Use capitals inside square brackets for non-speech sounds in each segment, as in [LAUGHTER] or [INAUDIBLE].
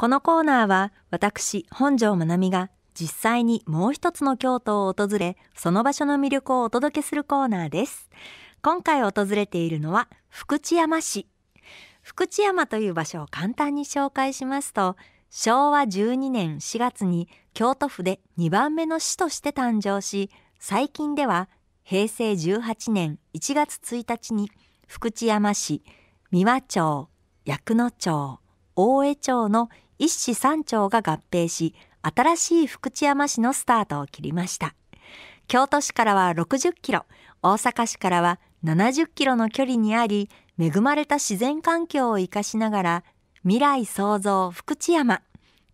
このコーナーは私本庄まなみが実際にもう一つの京都を訪れその場所の魅力をお届けするコーナーです今回訪れているのは福知山市福知山という場所を簡単に紹介しますと昭和12年4月に京都府で2番目の市として誕生し最近では平成18年1月1日に福知山市三和町薬野町大江町の一市三町が合併し、新しい福知山市のスタートを切りました。京都市からは60キロ、大阪市からは70キロの距離にあり、恵まれた自然環境を生かしながら、未来創造福知山、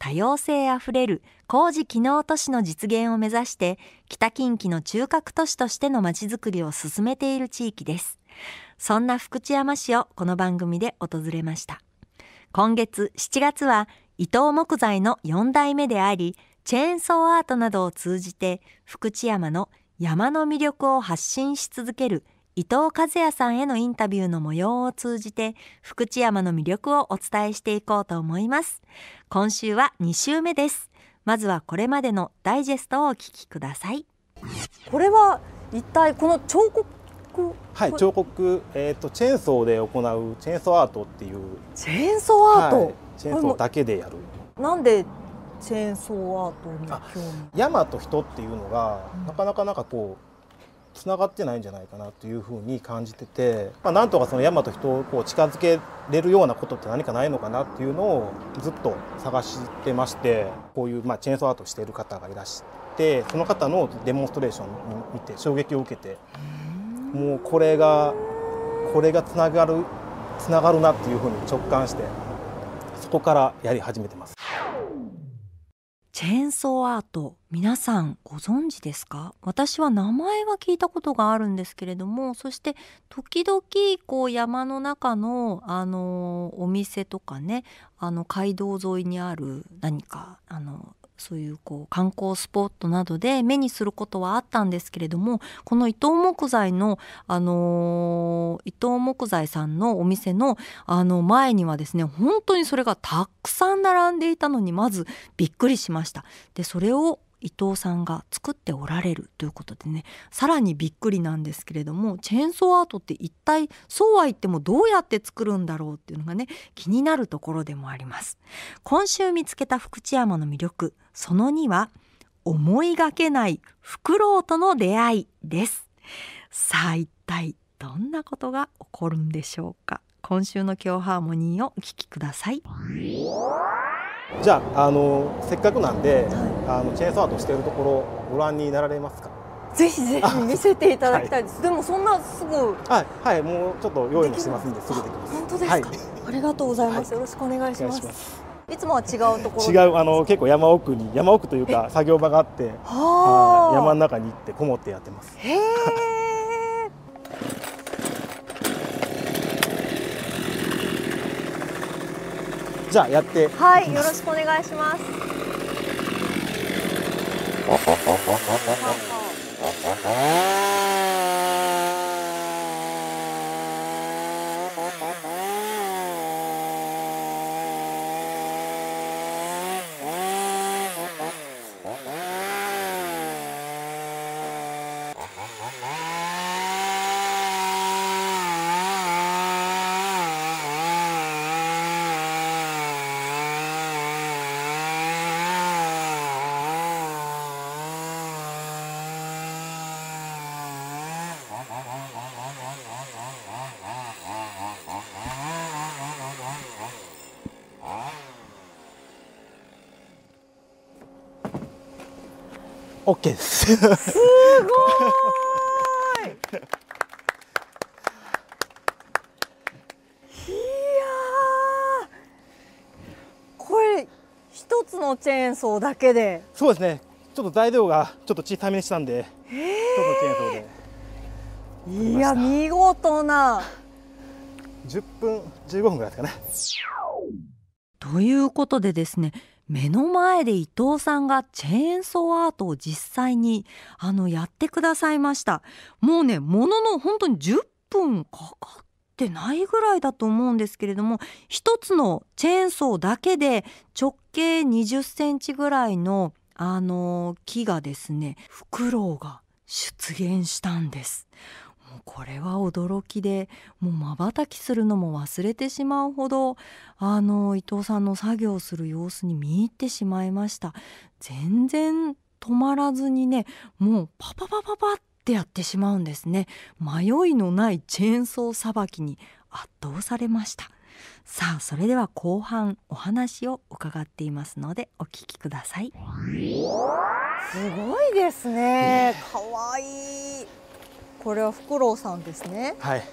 多様性あふれる工事機能都市の実現を目指して、北近畿の中核都市としてのまちづくりを進めている地域です。そんな福知山市をこの番組で訪れました。今月7月は伊藤木材の4代目であり、チェーンソーアートなどを通じて福知山の山の魅力を発信し続ける伊藤和也さんへのインタビューの模様を通じて福知山の魅力をお伝えしていこうと思います今週は2週目ですまずはこれまでのダイジェストをお聞きくださいこれは一体この彫刻はい彫刻、えーと、チェーンソーで行うチェーンソーアートっていうチェーンソーアート、はいチェーンソーだけでやる。なんでチェーンソーアートに興味山と人っていうのが、なかなかなんかこうつながってないんじゃないかなというふうに感じてて、まあ、なんとかその山と人をこう近づけれるようなことって何かないのかなっていうのをずっと探してましてこういうまあチェーンソーアートしている方がいらしてその方のデモンストレーションを見て衝撃を受けてもうこれがこれがつながるつながるなっていうふうに直感して。そこからやり始めてますチェーンソーアート皆さんご存知ですか私は名前は聞いたことがあるんですけれどもそして時々こう山の中のあのお店とかねあの街道沿いにある何かあのそういうこう観光スポットなどで目にすることはあったんですけれどもこの伊藤木材の、あのー、伊藤木材さんのお店のあの前にはですね本当にそれがたくさん並んでいたのにまずびっくりしました。でそれを伊藤さんが作っておられるということでねさらにびっくりなんですけれどもチェーンソーアートって一体そうは言ってもどうやって作るんだろうっていうのがね気になるところでもあります今週見つけた福知山の魅力その2は思いがけないフクロウとの出会いですさあ一体どんなことが起こるんでしょうか今週の今日ハーモニーをお聞きくださいじゃああのせっかくなんで、はい、あのチェーンソーアートしているところご覧になられますかぜひぜひ見せていただきたいです、はい、でもそんなすぐはいはいもうちょっと用意もしてますんですぐできます本当ですか、はい、ありがとうございます、よろしくお願いしますいつもは違うところ違うあの結構山奥に山奥というか作業場があっては山の中に行ってこもってやってますへえじゃあやってはいよろしくお願いします。[LAUGHS] オッケーです。すごい。いやこれ一つのチェーンソーだけで。そうですね。ちょっと材料がちょっと小さめにしたんで、一つのチェーンソーで。いや見事な。10分15分ぐらいですかね。ということでですね目の前で伊藤さんがチェーンソーアートを実際にあのやってくださいましたもうねものの本当に10分かかってないぐらいだと思うんですけれども一つのチェーンソーだけで直径20センチぐらいのあの木がですねフクロウが出現したんですこれは驚きでもうまばたきするのも忘れてしまうほどあの伊藤さんの作業する様子に見入ってしまいました全然止まらずにねもうパパパパパってやってしまうんですね迷いのないチェーンソーさばきに圧倒されましたさあそれでは後半お話を伺っていますのでお聞きくださいすごいですね可愛、ね、いいこれはフクロウさんですねはい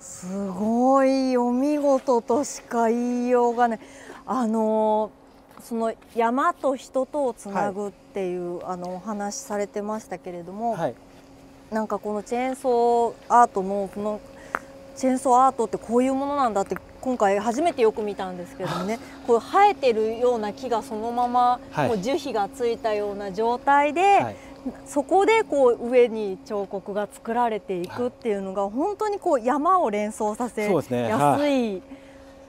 すごいお見事としか言いようがないあのその山と人とをつなぐっていう、はい、あのお話されてましたけれども、はい、なんかこのチェーンソーアートのこのチェーンソーアートってこういうものなんだって今回初めてよく見たんですけどね [LAUGHS] こう生えてるような木がそのまま、はい、もう樹皮がついたような状態で、はい、そこでこう上に彫刻が作られていくっていうのが本当にこう山を連想させやすい、ねはい、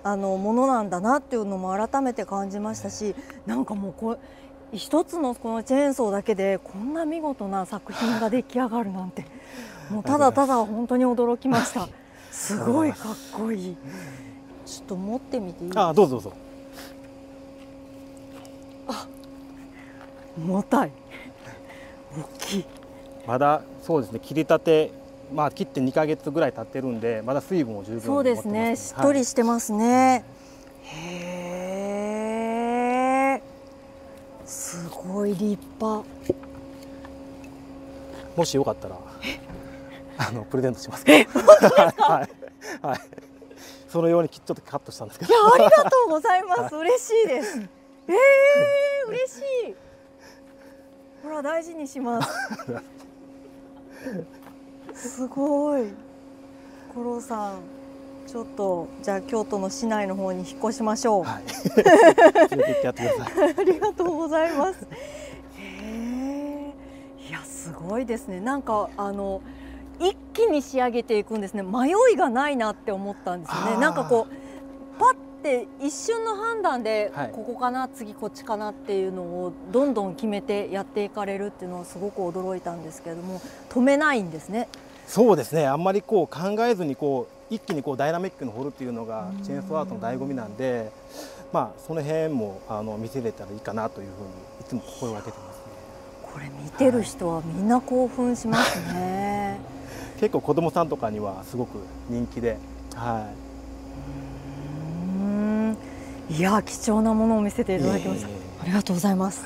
あのものなんだなっていうのも改めて感じましたしなんかもうこれ一つのこのチェーンソーだけでこんな見事な作品が出来上がるなんて [LAUGHS] もうただただ本当に驚きました。[LAUGHS] すごいかっこいい。ちょっと持ってみていいあどうぞどうぞ。あ重たい。大きいまだそうですね切りたてまあ切って2か月ぐらい経ってるんでまだ水分を十分そうですね、しっとりしてますね、へえすごい立派もしよかったらあのプレゼントします [LAUGHS] はい、はい、そのようにちょっとカットしたんですけどいやありがとうございます、はい、嬉しいですええー、嬉しいほら大事にします [LAUGHS] すごい五郎さんちょっとじゃあ京都の市内の方に引っ越しましょう、はい、[LAUGHS] [LAUGHS] ありがとうございますへえいやすごいですねなんかあの一気に仕上げていくんですね迷いがないなって思ったんですよねなんかこうパッって一瞬の判断でここかな、はい、次こっちかなっていうのをどんどん決めてやっていかれるっていうのはすごく驚いたんですけれども止めないんですね。そうですねあんまりこう考えずにこう一気にこうダイナミックに掘るっていうのがチェーンソーアートの醍醐味なんで、まあ、その辺もあの見せれたらいいかなというふうにいつも心がけてます、ね、これ見てる人はみんな興奮しますね。はい、結構子供さんとかにはすごく人気で、はい。いや貴重なものを見せていただきました、ありがとうございます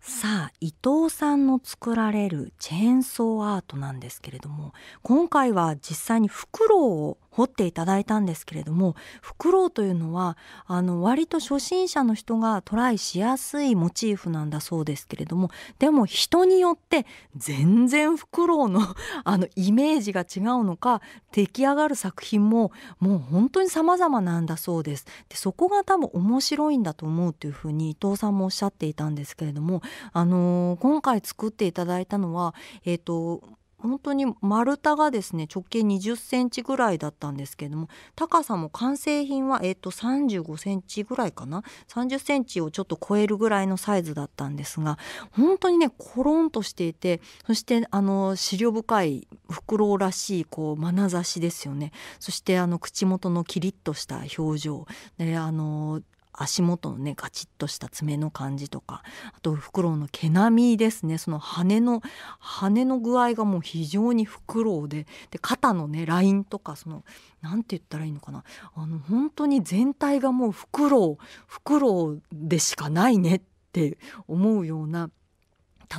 さあ伊藤さんの作られるチェーンソーアートなんですけれども今回は実際にフクロウを掘っていただいたんですけれどもフクロウというのはあの割と初心者の人がトライしやすいモチーフなんだそうですけれどもでも人によって全然フクロウの [LAUGHS] あのイメージが違うのか出来上がる作品ももう本当に様々なんだそうです。でそこが多分面白いんだと思うというふうに伊藤さんもおっしゃっていたんですけれどもあのー、今回作っていただいたのはえー、と本当に丸太がですね直径20センチぐらいだったんですけれども高さも完成品は、えー、と35センチぐらいかな30センチをちょっと超えるぐらいのサイズだったんですが本当にねコロンとしていてそしてあの資料深いフクロウらしいこう眼差しですよねそしてあの口元のキリッとした表情であの足元のねガチッとした爪の感じとかあとフクロウの毛並みですねその羽の羽の具合がもう非常にフクロウでで肩のねラインとかその何て言ったらいいのかなあの本当に全体がもうフクロウフクロウでしかないねって思うような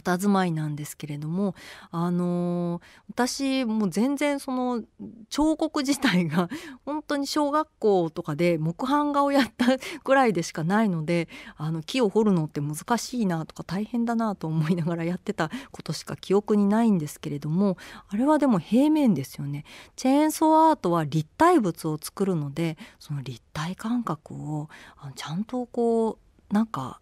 佇まいなんですけれども、あのー、私もう全然その彫刻自体が本当に小学校とかで木版画をやったぐらいでしかないのであの木を彫るのって難しいなとか大変だなと思いながらやってたことしか記憶にないんですけれどもあれはでも平面ですよね。チェーンソーアートは立体物を作るのでその立体感覚をちゃんとこうなんか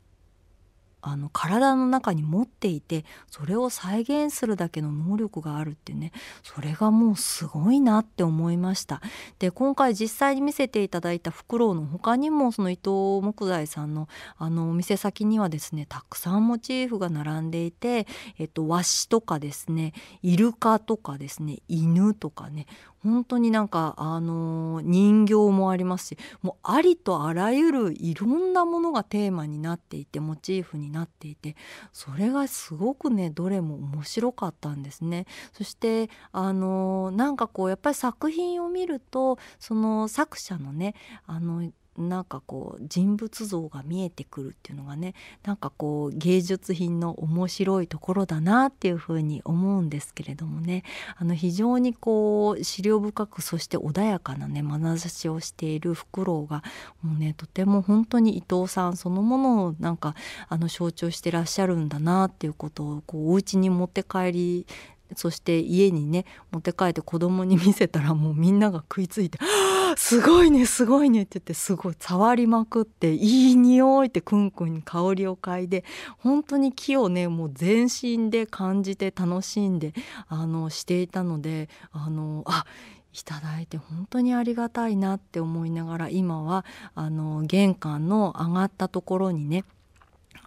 あの体の中に持っていてそれを再現するだけの能力があるってねそれがもうすごいなって思いましたで今回実際に見せていただいたフクロウの他にもその伊藤木材さんのあのお店先にはですねたくさんモチーフが並んでいて、えっと、ワシとかですねイルカとかですね犬とかね本当になんかあの人形もありますしもうありとあらゆるいろんなものがテーマになっていてモチーフになっていてそれがすごくねどれも面白かったんですね。そしてあのなんかこうやっぱり作品を見るとその作者のねあのなんかこう人物像が見えてくるっていうのがねなんかこう芸術品の面白いところだなっていうふうに思うんですけれどもねあの非常にこう資料深くそして穏やかなね眼差しをしているフクロウがもうねとても本当に伊藤さんそのものをなんかあの象徴してらっしゃるんだなっていうことをこうお家に持って帰りそして家にね持って帰って子供に見せたらもうみんなが食いついて「すごいねすごいね」って言ってすごい触りまくっていい匂いってくんくんに香りを嗅いで本当に木をねもう全身で感じて楽しんであのしていたのであのあいただいて本当にありがたいなって思いながら今はあの玄関の上がったところにね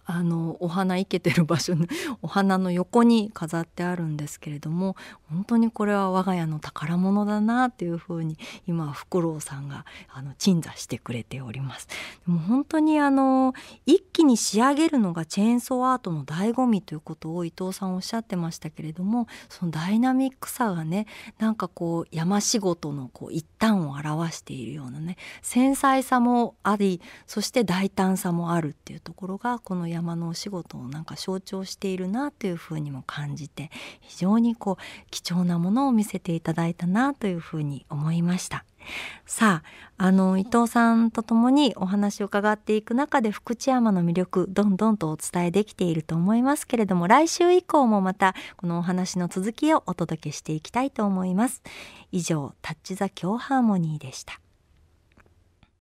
あのお花生けてる場所の [LAUGHS] お花の横に飾ってあるんですけれども本当にこれは我が家の宝物だなっていうふうに今フクロウさんがあの鎮座してくれております。でも本当にあの一気に仕上げるのがチェーンソーアートの醍醐味ということを伊藤さんおっしゃってましたけれどもそのダイナミックさがねなんかこう山仕事のこう一端を表しているようなね繊細さもありそして大胆さもあるっていうところがこの山のお仕事をなんか象徴しているなというふうにも感じて非常にこう貴重なものを見せていただいたなというふうに思いました。さああの伊藤さんとともにお話を伺っていく中で福知山の魅力どんどんとお伝えできていると思いますけれども来週以降もまたこのお話の続きをお届けしていきたいと思います。以上「タッチ・ザ・キョーハーモニー」でした。